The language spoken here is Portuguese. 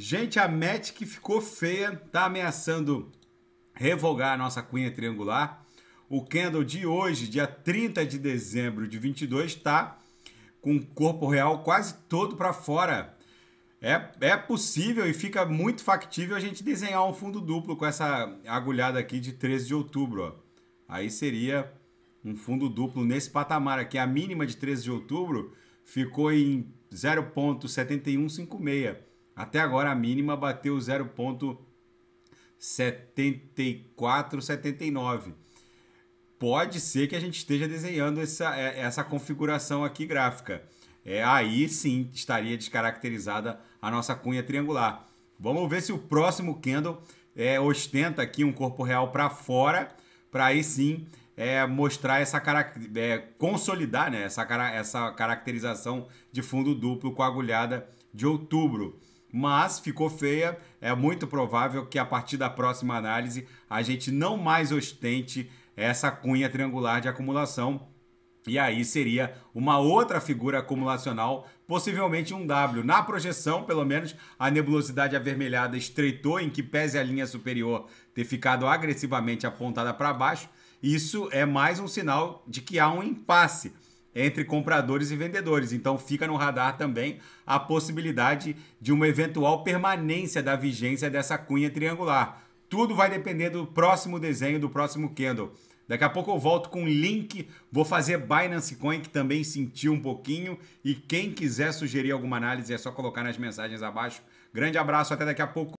Gente, a Matic que ficou feia, tá ameaçando revogar a nossa cunha triangular. O candle de hoje, dia 30 de dezembro de 22, está com o corpo real quase todo para fora. É, é possível e fica muito factível a gente desenhar um fundo duplo com essa agulhada aqui de 13 de outubro. Ó. Aí seria um fundo duplo nesse patamar aqui. A mínima de 13 de outubro ficou em 0,7156. Até agora a mínima bateu 0,7479. Pode ser que a gente esteja desenhando essa, é, essa configuração aqui gráfica. É, aí sim estaria descaracterizada a nossa cunha triangular. Vamos ver se o próximo candle é, ostenta aqui um corpo real para fora, para aí sim é, mostrar essa é, consolidar né, essa, essa caracterização de fundo duplo com agulhada de outubro mas ficou feia. É muito provável que a partir da próxima análise a gente não mais ostente essa cunha triangular de acumulação. E aí seria uma outra figura acumulacional, possivelmente um W. Na projeção, pelo menos, a nebulosidade avermelhada estreitou, em que pese a linha superior ter ficado agressivamente apontada para baixo, isso é mais um sinal de que há um impasse entre compradores e vendedores. Então fica no radar também a possibilidade de uma eventual permanência da vigência dessa cunha triangular. Tudo vai depender do próximo desenho, do próximo candle. Daqui a pouco eu volto com link, vou fazer Binance Coin, que também sentiu um pouquinho. E quem quiser sugerir alguma análise é só colocar nas mensagens abaixo. Grande abraço, até daqui a pouco.